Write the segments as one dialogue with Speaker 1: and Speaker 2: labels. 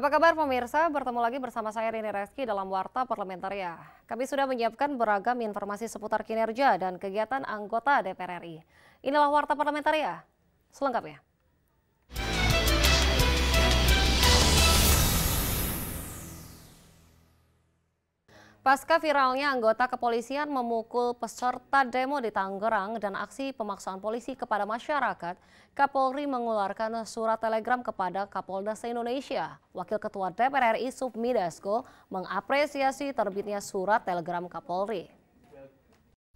Speaker 1: Apa kabar pemirsa? Bertemu lagi bersama saya Rini Reski dalam Warta Parlementaria. Kami sudah menyiapkan beragam informasi seputar kinerja dan kegiatan anggota DPR RI. Inilah Warta Parlementaria selengkapnya. Pasca viralnya anggota kepolisian memukul peserta demo di Tangerang dan aksi pemaksaan polisi kepada masyarakat, Kapolri mengeluarkan surat telegram kepada Kapolda se-Indonesia. Wakil Ketua DPR RI Submi Dasko mengapresiasi terbitnya surat telegram Kapolri.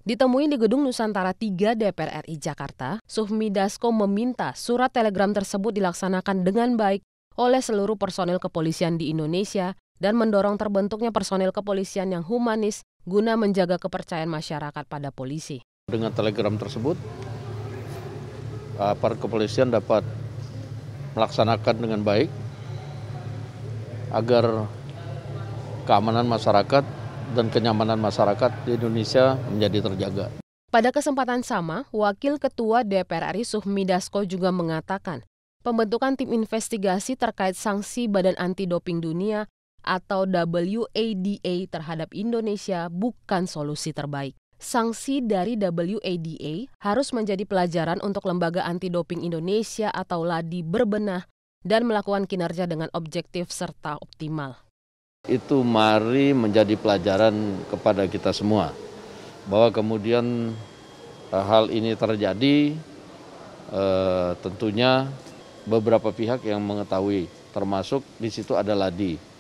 Speaker 2: Ditemui di Gedung Nusantara 3 DPR RI Jakarta, Sufmi Dasko meminta surat telegram tersebut dilaksanakan dengan baik oleh seluruh personel kepolisian di Indonesia dan mendorong terbentuknya personil kepolisian yang humanis guna menjaga kepercayaan masyarakat pada polisi.
Speaker 3: Dengan telegram tersebut, eh, aparat kepolisian dapat melaksanakan dengan baik agar keamanan masyarakat dan kenyamanan masyarakat di Indonesia menjadi terjaga.
Speaker 2: Pada kesempatan sama, Wakil Ketua DPR RI Suhmi Dasko juga mengatakan, pembentukan tim investigasi terkait sanksi Badan Anti Doping Dunia atau WADA terhadap Indonesia bukan solusi terbaik. Sanksi dari WADA harus menjadi pelajaran untuk Lembaga Anti Doping Indonesia atau LADI berbenah dan melakukan kinerja dengan objektif serta optimal.
Speaker 3: Itu mari menjadi pelajaran kepada kita semua bahwa kemudian eh, hal ini terjadi eh, tentunya beberapa pihak yang mengetahui termasuk di situ ada LADI.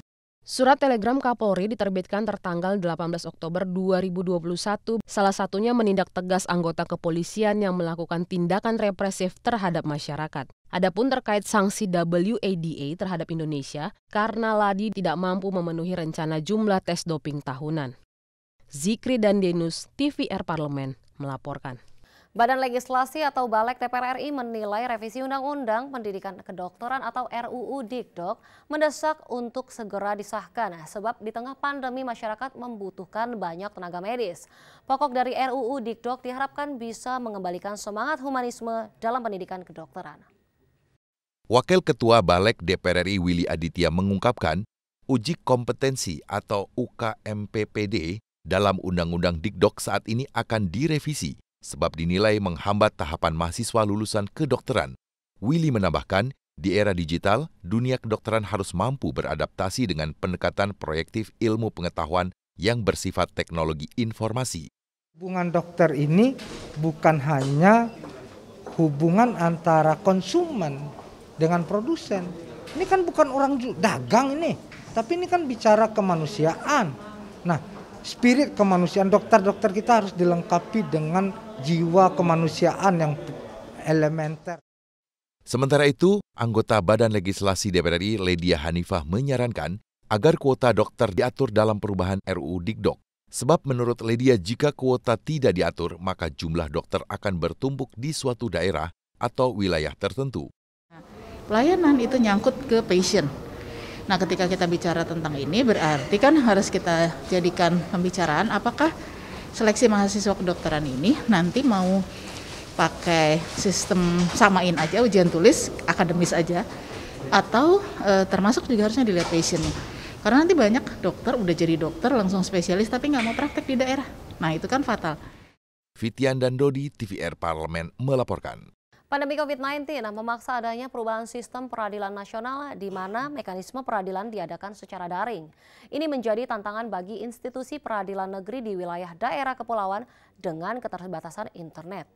Speaker 2: Surat telegram Kapolri diterbitkan tertanggal 18 Oktober 2021, salah satunya menindak tegas anggota kepolisian yang melakukan tindakan represif terhadap masyarakat. Adapun terkait sanksi WADA terhadap Indonesia karena Ladi tidak mampu memenuhi rencana jumlah tes doping tahunan. Zikri dan Denus, TVR Parlemen melaporkan. Badan Legislasi atau
Speaker 1: Balek DPR RI menilai revisi Undang-Undang Pendidikan Kedokteran atau RUU Dikdok mendesak untuk segera disahkan sebab di tengah pandemi masyarakat membutuhkan banyak tenaga medis. Pokok dari RUU Dikdok diharapkan bisa mengembalikan semangat humanisme dalam pendidikan kedokteran.
Speaker 3: Wakil Ketua Balek DPR RI Willy Aditya mengungkapkan, uji kompetensi atau UKMPPD dalam Undang-Undang Dikdok saat ini akan direvisi sebab dinilai menghambat tahapan mahasiswa lulusan kedokteran. Willy menambahkan, di era digital, dunia kedokteran harus mampu beradaptasi dengan pendekatan proyektif ilmu pengetahuan yang bersifat teknologi informasi.
Speaker 4: Hubungan dokter ini bukan hanya hubungan antara konsumen dengan produsen. Ini kan bukan orang dagang ini, tapi ini kan bicara kemanusiaan. Nah, spirit kemanusiaan dokter-dokter kita harus dilengkapi dengan jiwa kemanusiaan yang elementer.
Speaker 3: Sementara itu, anggota Badan Legislasi DPR RI Ledia Hanifah menyarankan agar kuota dokter diatur dalam perubahan RUU Dikdok. Sebab menurut Ledia jika kuota tidak diatur, maka jumlah dokter akan bertumpuk di suatu daerah atau wilayah tertentu.
Speaker 2: Pelayanan itu nyangkut ke patient. Nah, ketika kita bicara tentang ini berarti kan harus kita jadikan pembicaraan apakah seleksi mahasiswa kedokteran ini nanti mau pakai sistem samain aja ujian tulis akademis aja atau e, termasuk juga harusnya dilihat passionnya karena nanti banyak dokter udah jadi dokter langsung spesialis tapi nggak mau praktek di daerah nah itu kan fatal
Speaker 3: Fitian dan Dodi TVR Parlemen melaporkan
Speaker 1: Pandemi COVID-19 memaksa adanya perubahan sistem peradilan nasional di mana mekanisme peradilan diadakan secara daring. Ini menjadi tantangan bagi institusi peradilan negeri di wilayah daerah kepulauan dengan keterbatasan internet.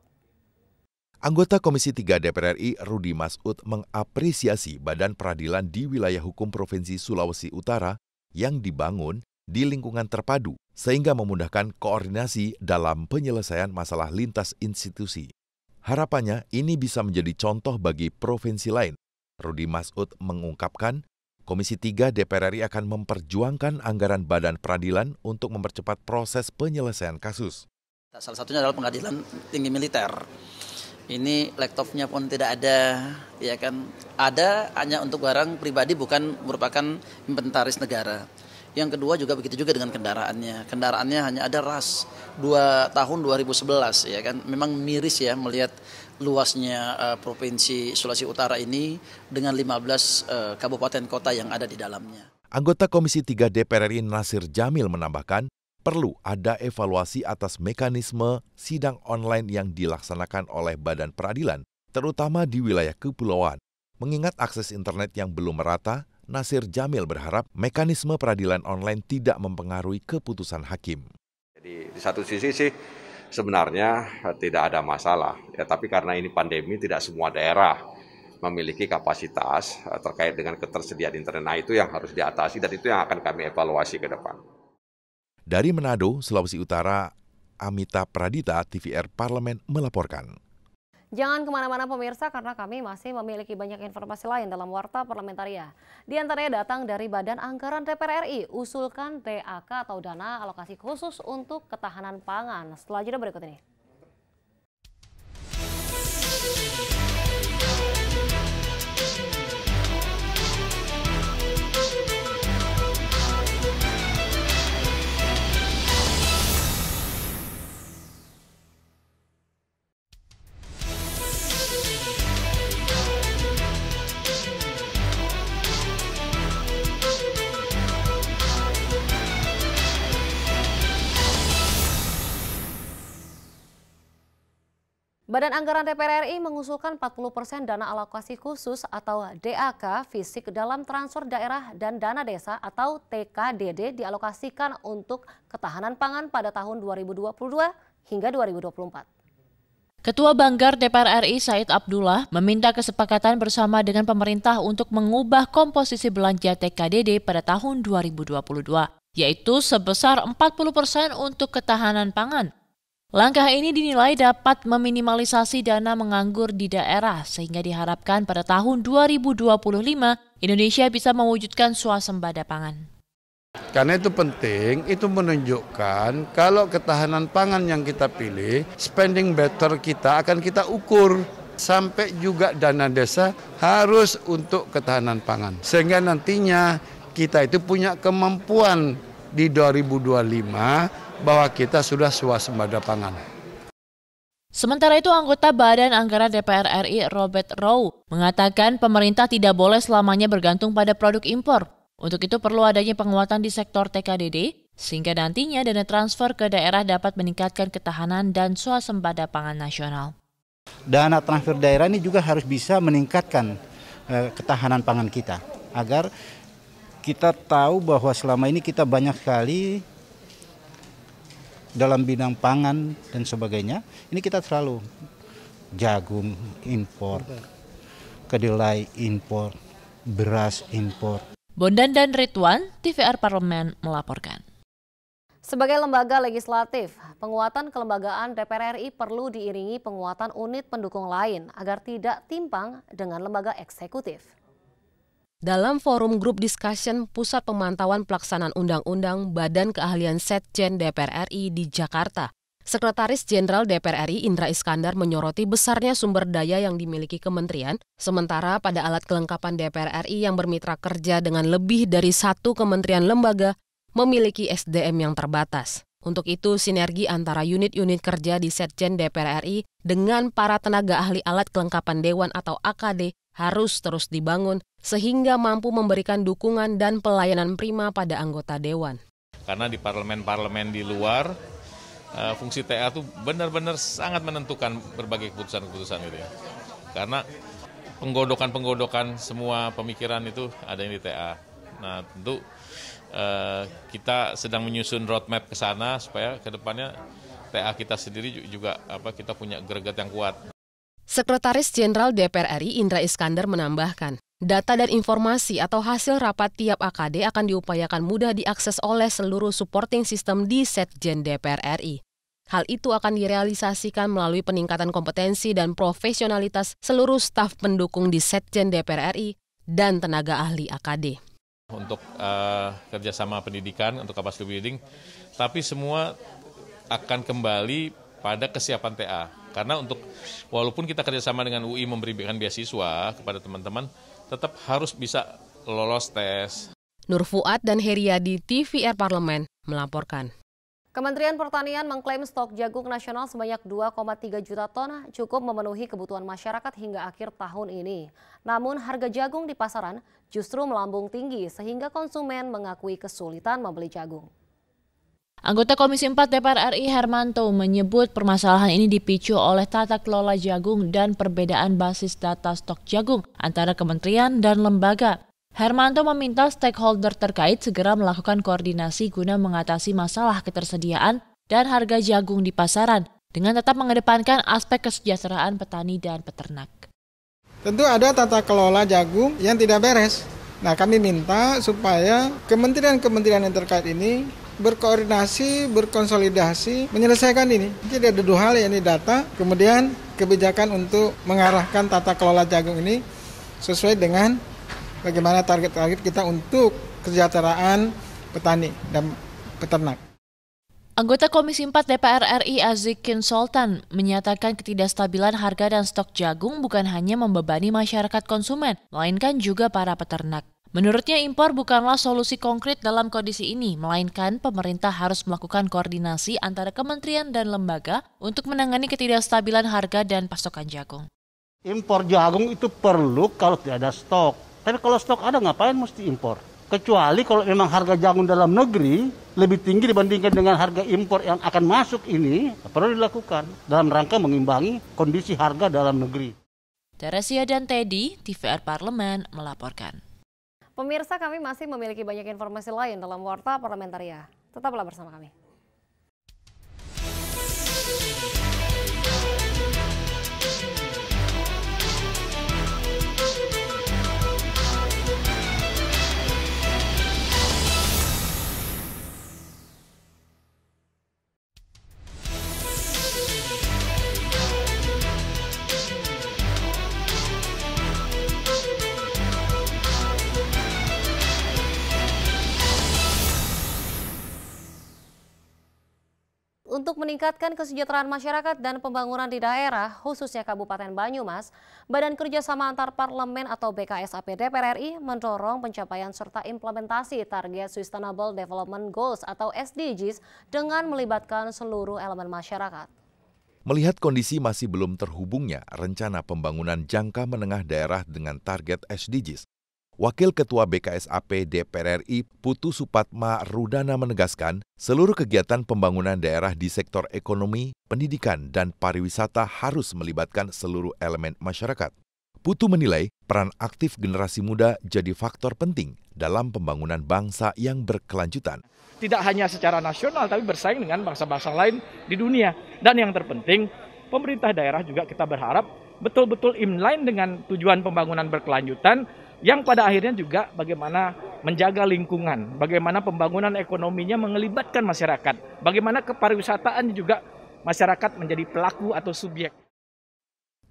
Speaker 3: Anggota Komisi 3 DPR RI Rudi Masud mengapresiasi Badan Peradilan di wilayah hukum Provinsi Sulawesi Utara yang dibangun di lingkungan terpadu sehingga memudahkan koordinasi dalam penyelesaian masalah lintas institusi. Harapannya ini bisa menjadi contoh bagi provinsi lain. Rudi Masud mengungkapkan, Komisi 3 DPR RI akan memperjuangkan anggaran badan peradilan untuk mempercepat proses penyelesaian kasus.
Speaker 2: Salah satunya adalah pengadilan tinggi militer. Ini laptopnya pun tidak ada, ya kan? Ada hanya untuk barang pribadi bukan merupakan inventaris negara. Yang kedua juga begitu juga dengan kendaraannya. Kendaraannya hanya ada ras 2 tahun 2011 ya kan. Memang miris ya melihat luasnya uh, provinsi Sulawesi Utara ini dengan 15 uh, eh, kabupaten kota yang ada di dalamnya.
Speaker 3: Anggota Komisi 3 DPR RI Nasir Jamil menambahkan, perlu ada evaluasi atas mekanisme sidang online yang dilaksanakan oleh Badan Peradilan, terutama di wilayah kepulauan. Mengingat akses internet yang belum merata, Nasir Jamil berharap mekanisme peradilan online tidak mempengaruhi keputusan hakim. Jadi di satu sisi sih sebenarnya eh, tidak ada masalah, ya, tapi karena ini pandemi tidak semua daerah memiliki kapasitas eh, terkait dengan ketersediaan internet. Nah, itu yang harus diatasi dan itu yang akan kami evaluasi ke depan. Dari Manado, Sulawesi Utara, Amita Pradita, TVR Parlemen melaporkan.
Speaker 1: Jangan kemana-mana pemirsa karena kami masih memiliki banyak informasi lain dalam Warta Parlamentaria. Di antaranya datang dari Badan Anggaran DPR RI, usulkan TAK atau dana alokasi khusus untuk ketahanan pangan. Setelah jeda berikut ini. Badan Anggaran DPR RI mengusulkan 40% dana alokasi khusus atau DAK fisik dalam transfer daerah dan dana desa atau TKDD dialokasikan untuk ketahanan pangan pada tahun 2022 hingga 2024.
Speaker 4: Ketua Banggar DPR RI Said Abdullah meminta kesepakatan bersama dengan pemerintah untuk mengubah komposisi belanja TKDD pada tahun 2022, yaitu sebesar 40 persen untuk ketahanan pangan, Langkah ini dinilai dapat meminimalisasi dana menganggur di daerah sehingga diharapkan pada tahun 2025 Indonesia bisa mewujudkan suasembada pangan.
Speaker 3: Karena itu penting, itu menunjukkan kalau ketahanan pangan yang kita pilih, spending better kita akan kita ukur sampai juga dana desa harus untuk ketahanan pangan. Sehingga nantinya kita itu punya kemampuan di 2025 bahwa kita sudah swasembada pangan.
Speaker 4: Sementara itu anggota Badan Anggaran DPR RI Robert Rowe mengatakan pemerintah tidak boleh selamanya bergantung pada produk impor. Untuk itu perlu adanya penguatan di sektor TKDD sehingga nantinya dana transfer ke daerah dapat meningkatkan ketahanan dan swasembada pangan nasional.
Speaker 3: Dana transfer daerah ini juga harus bisa meningkatkan eh, ketahanan pangan kita agar kita tahu bahwa selama ini kita banyak sekali dalam bidang pangan dan sebagainya, ini kita selalu jagung impor, kedelai impor, beras impor.
Speaker 4: Bondan dan Ridwan, TVR Parlemen melaporkan. Sebagai lembaga
Speaker 1: legislatif, penguatan kelembagaan DPR RI perlu diiringi penguatan unit pendukung lain agar tidak timpang dengan lembaga eksekutif.
Speaker 2: Dalam forum grup discussion Pusat Pemantauan Pelaksanaan Undang-Undang Badan Keahlian Setjen DPR RI di Jakarta, Sekretaris Jenderal DPR RI Indra Iskandar menyoroti besarnya sumber daya yang dimiliki kementerian, sementara pada alat kelengkapan DPR RI yang bermitra kerja dengan lebih dari satu kementerian lembaga memiliki SDM yang terbatas. Untuk itu, sinergi antara unit-unit kerja di Setjen DPR RI dengan para tenaga ahli alat kelengkapan Dewan atau AKD harus terus dibangun sehingga mampu memberikan dukungan dan pelayanan prima pada anggota dewan.
Speaker 3: Karena di parlemen-parlemen di luar eh, fungsi TA itu benar-benar sangat menentukan berbagai keputusan-keputusan itu. ya. Karena penggodokan-penggodokan semua pemikiran itu ada yang di TA. Nah, tentu eh, kita sedang menyusun roadmap ke sana supaya ke depannya TA kita sendiri juga apa kita punya greget yang kuat.
Speaker 2: Sekretaris Jenderal DPR RI Indra Iskandar menambahkan, data dan informasi atau hasil rapat tiap AKD akan diupayakan mudah diakses oleh seluruh supporting system di Setjen DPR RI. Hal itu akan direalisasikan melalui peningkatan kompetensi dan profesionalitas seluruh staf pendukung di Setjen DPR RI dan tenaga ahli AKD.
Speaker 3: Untuk uh, kerjasama pendidikan, untuk capacity building, tapi semua akan kembali pada kesiapan TA karena untuk walaupun kita kerjasama dengan UI memberikan beasiswa kepada teman-teman, tetap harus bisa lolos
Speaker 2: tes. Nur Fuad dan Heriadi TVR Parlemen melaporkan. Kementerian
Speaker 1: Pertanian mengklaim stok jagung nasional sebanyak 2,3 juta ton cukup memenuhi kebutuhan masyarakat hingga akhir tahun ini. Namun harga jagung di pasaran justru melambung tinggi sehingga konsumen mengakui kesulitan membeli jagung.
Speaker 4: Anggota Komisi 4 DPR RI Hermanto menyebut permasalahan ini dipicu oleh tata kelola jagung dan perbedaan basis data stok jagung antara kementerian dan lembaga. Hermanto meminta stakeholder terkait segera melakukan koordinasi guna mengatasi masalah ketersediaan dan harga jagung di pasaran dengan tetap mengedepankan aspek kesejahteraan petani dan
Speaker 2: peternak. Tentu ada tata kelola jagung yang tidak beres. Nah, kami minta supaya kementerian-kementerian yang terkait ini berkoordinasi, berkonsolidasi, menyelesaikan ini. Jadi ada dua hal yaitu data, kemudian kebijakan untuk
Speaker 3: mengarahkan tata kelola jagung ini sesuai dengan bagaimana target-target kita untuk kesejahteraan petani dan peternak.
Speaker 4: Anggota Komisi 4 DPR RI Azikin Sultan menyatakan ketidakstabilan harga dan stok jagung bukan hanya membebani masyarakat konsumen, melainkan juga para peternak. Menurutnya impor bukanlah solusi konkret dalam kondisi ini, melainkan pemerintah harus melakukan koordinasi antara kementerian dan lembaga untuk menangani ketidakstabilan harga dan pasokan jagung.
Speaker 3: Impor jagung itu perlu kalau tidak ada stok. Tapi kalau stok ada ngapain mesti impor? Kecuali kalau memang harga jagung dalam negeri lebih tinggi dibandingkan dengan harga impor yang akan masuk ini, perlu dilakukan dalam rangka mengimbangi kondisi harga dalam negeri.
Speaker 4: Teresia dan Teddy, TVR Parlemen melaporkan. Pemirsa
Speaker 1: kami masih memiliki banyak informasi lain dalam Warta Parlamentaria. Tetaplah bersama kami. Untuk meningkatkan kesejahteraan masyarakat dan pembangunan di daerah, khususnya Kabupaten Banyumas, Badan Kerjasama Antar Parlemen atau BKSAP DPR RI mendorong pencapaian serta implementasi target Sustainable Development Goals atau SDGs dengan melibatkan seluruh elemen masyarakat.
Speaker 3: Melihat kondisi masih belum terhubungnya rencana pembangunan jangka menengah daerah dengan target SDGs, Wakil Ketua BKSAP DPR RI Putu Supatma Rudana menegaskan, seluruh kegiatan pembangunan daerah di sektor ekonomi, pendidikan, dan pariwisata harus melibatkan seluruh elemen masyarakat. Putu menilai peran aktif generasi muda jadi faktor penting dalam pembangunan bangsa yang berkelanjutan. Tidak hanya secara nasional, tapi bersaing dengan bangsa-bangsa lain di dunia. Dan yang terpenting, pemerintah daerah juga kita berharap betul-betul inline dengan tujuan pembangunan berkelanjutan yang pada akhirnya juga bagaimana menjaga lingkungan, bagaimana pembangunan ekonominya mengelibatkan masyarakat, bagaimana kepariwisataan juga masyarakat menjadi pelaku atau subjek.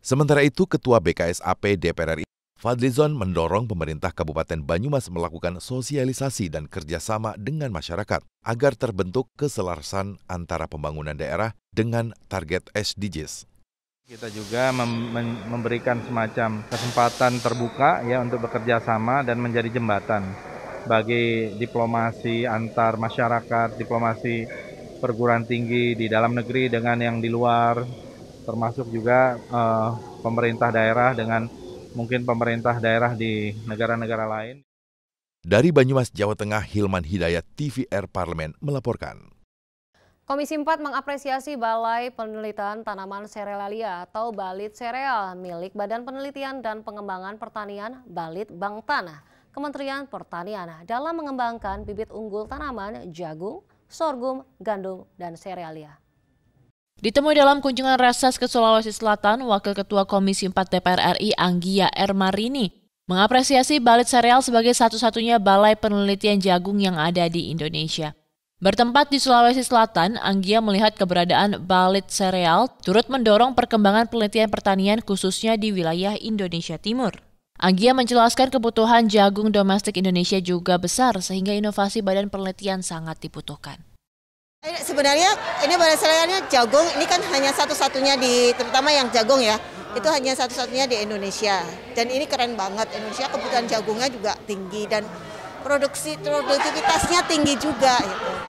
Speaker 3: Sementara itu, Ketua BKSAP DPR RI Fadlizon mendorong pemerintah Kabupaten Banyumas melakukan sosialisasi dan kerjasama dengan masyarakat agar terbentuk keselarasan antara pembangunan daerah dengan target SDGs. Kita juga memberikan semacam kesempatan terbuka ya untuk bekerja sama dan menjadi jembatan bagi diplomasi antar masyarakat, diplomasi perguruan tinggi di dalam negeri dengan yang di luar, termasuk juga uh, pemerintah daerah dengan mungkin pemerintah daerah di negara-negara lain. Dari Banyumas, Jawa Tengah, Hilman Hidayat, TVR Parlemen melaporkan.
Speaker 1: Komisi 4 mengapresiasi Balai Penelitian Tanaman Serealia atau Balit Sereal milik Badan Penelitian dan Pengembangan Pertanian Balit Bank Tanah, Kementerian Pertanian dalam mengembangkan bibit unggul tanaman jagung, sorghum, gandum, dan serealia.
Speaker 4: Ditemui dalam kunjungan reses ke Sulawesi Selatan, Wakil Ketua Komisi 4 DPR RI Anggia Ermarini mengapresiasi Balit Sereal sebagai satu-satunya balai penelitian jagung yang ada di Indonesia. Bertempat di Sulawesi Selatan, Anggia melihat keberadaan balit sereal turut mendorong perkembangan penelitian pertanian khususnya di wilayah Indonesia Timur. Anggia menjelaskan kebutuhan jagung domestik Indonesia juga besar sehingga inovasi badan penelitian sangat dibutuhkan.
Speaker 2: Eh, sebenarnya
Speaker 4: ini balit serealnya jagung ini kan hanya satu-satunya di terutama yang jagung ya itu hanya satu-satunya di Indonesia dan ini keren banget Indonesia kebutuhan jagungnya juga tinggi dan produksi produktivitasnya tinggi juga gitu.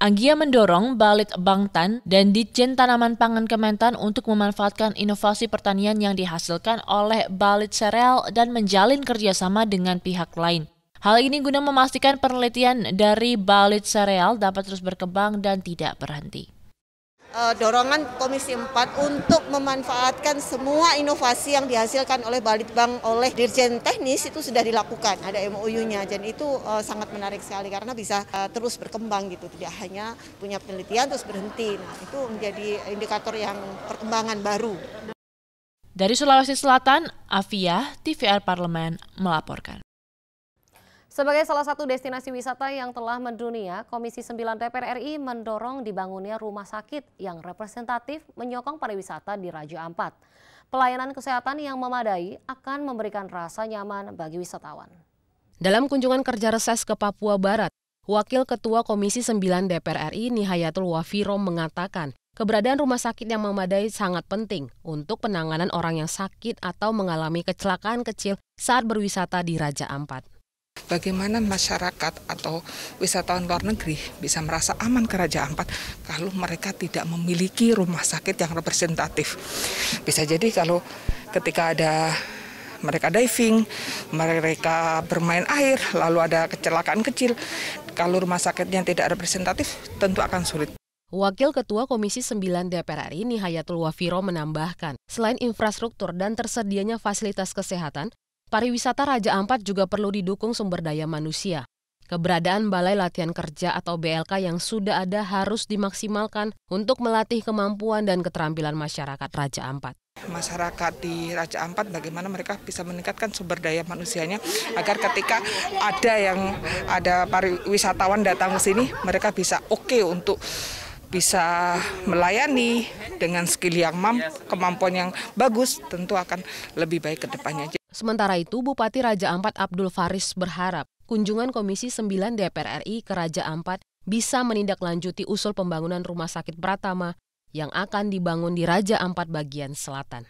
Speaker 4: Anggia mendorong Balit Bangtan dan Ditjen Tanaman Pangan Kementan untuk memanfaatkan inovasi pertanian yang dihasilkan oleh Balit Sereal dan menjalin kerjasama dengan pihak lain. Hal ini guna memastikan penelitian dari Balit Sereal dapat terus berkembang dan tidak berhenti. Eh, dorongan Komisi 4 untuk memanfaatkan semua inovasi yang dihasilkan oleh Balitbang oleh Dirjen Teknis itu sudah dilakukan. Ada MOU-nya dan itu eh, sangat menarik sekali karena bisa eh, terus berkembang gitu. Tidak hanya punya penelitian terus berhenti. Nah, itu menjadi indikator yang perkembangan baru. Dari Sulawesi Selatan, Afia, TVR Parlemen melaporkan. Sebagai
Speaker 1: salah satu destinasi wisata yang telah mendunia, Komisi 9 DPR RI mendorong dibangunnya rumah sakit yang representatif menyokong pariwisata di Raja Ampat. Pelayanan kesehatan yang memadai akan memberikan rasa nyaman bagi wisatawan.
Speaker 2: Dalam kunjungan kerja reses ke Papua Barat, Wakil Ketua Komisi 9 DPR RI Nihayatul Wafiro mengatakan, keberadaan rumah sakit yang memadai sangat penting untuk penanganan orang yang sakit atau mengalami kecelakaan kecil saat berwisata di Raja Ampat bagaimana masyarakat atau wisatawan luar negeri bisa merasa aman ke Raja Ampat kalau
Speaker 4: mereka tidak memiliki rumah sakit yang representatif. Bisa jadi kalau ketika ada mereka diving, mereka bermain air, lalu ada kecelakaan kecil. Kalau rumah sakitnya tidak representatif, tentu akan sulit.
Speaker 2: Wakil Ketua Komisi 9 DPR RI Nihayatul Wafiro menambahkan, selain infrastruktur dan tersedianya fasilitas kesehatan, Pariwisata Raja Ampat juga perlu didukung sumber daya manusia. Keberadaan Balai Latihan Kerja atau BLK yang sudah ada harus dimaksimalkan untuk melatih kemampuan dan keterampilan masyarakat Raja Ampat.
Speaker 4: Masyarakat di Raja Ampat bagaimana mereka bisa meningkatkan sumber daya manusianya agar ketika ada yang ada pariwisatawan datang ke sini mereka bisa oke okay untuk bisa melayani dengan skill yang mampu, kemampuan yang bagus tentu akan lebih baik ke depannya.
Speaker 2: Sementara itu, Bupati Raja Ampat Abdul Faris berharap kunjungan Komisi 9 DPR RI ke Raja Ampat bisa menindaklanjuti usul pembangunan Rumah Sakit Pratama yang akan dibangun di Raja Ampat bagian selatan.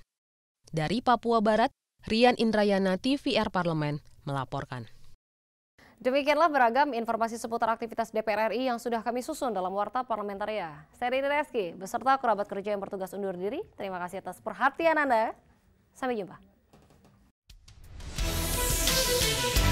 Speaker 2: Dari Papua Barat, Rian Indrayana TVR Parlemen melaporkan.
Speaker 1: Demikianlah beragam informasi seputar aktivitas DPR RI yang sudah kami susun dalam Warta Parlementaria. Saya Rini Reski, beserta kerabat kerja yang bertugas undur diri. Terima kasih atas perhatian Anda. Sampai jumpa. Thank you.